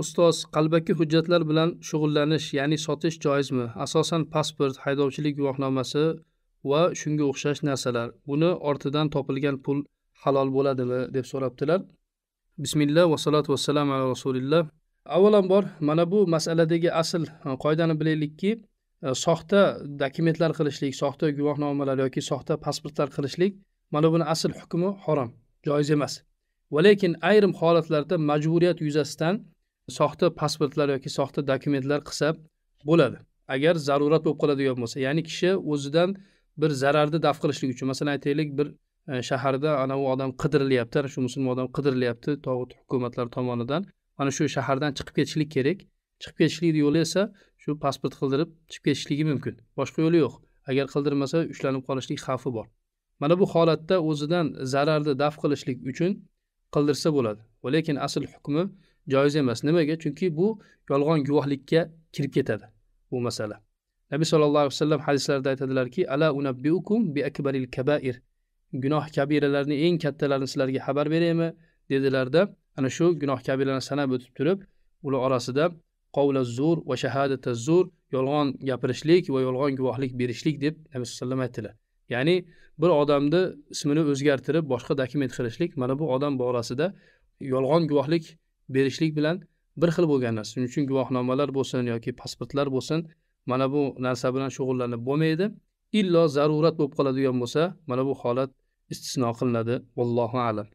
ustoz qalbaki hujjatlar bilan shug'ullanish ya'ni sotish joizmi asosan pasport haydovchilik guvohnomasi va shunga o'xshash narsalar buni ortidan topilgan pul halol bo'ladimi deb so'rabdilar bismillah va vassalam ala rasulillah avvalambor mana bu masaladagi asl e, qoidani bilaylikki e, soxta dokumentlar qilishlik soxta guvohnomalar yoki soxta pasportlar qilishlik mana buni asl hukmi harom joiz emas va lekin ayrim holatlarda majburiyat yuzasidan soxta pasportlar yoki soxta dokumentlar qilsa bo'ladi agar zarurat bo'lib qoladigan bo'lsa ya'ni kishi o'zidan bir zararni daf qilishlik uchun masalan aytaylik bir e, shaharda ana u odam qidirilyapti ana shu musulmon odam qidirilyapti tog'ut hukumatlari tomonidan mana shu shahardan chiqib ketishlik kerak chiqib ketishlik yo'li esa shu pasport qildirib chiqib ketishligi mumkin boshqa yo'li yo'q agar qildirmasa ushlanib qolishlik xavfi bor mana bu holatda o'zidan zararni daf qilishlik uchun qildirsa bo'ladi lekin asl hukmi joiz emas nimaga chunki bu yolg'on guvohlikka kirib ketadi bu masala nabiy sollallohu alayhi vasallam hadislarida aytadilarki ala unabbiukum bi akbaril kabair gunoh kabiralarni eng kattalarini sizlarga xabar beraymi dedilarda ana shu gunoh kabiralarni sanab o'tib turib ular orasida qovla zur va shahadata zur yolg'on gapirishlik va yolg'on guvohlik berishlik deb nabiy sallallohu alayhi vasallam aytdilar ya'ni bir odamni ismini o'zgartirib boshqa dokument qilishlik mana bu odam borasida yolg'on guvohlik berishlik bilan bir xil bo'lgan narsa shuning uchun guvohnomalar bo'lsin yoki pasportlar bo'lsin mana bu narsa bilan shug'ullanib bo'lmaydi illo zarurat bo'lib qoladigan bo'lsa mana bu holat istisno qilinadi vallohu alam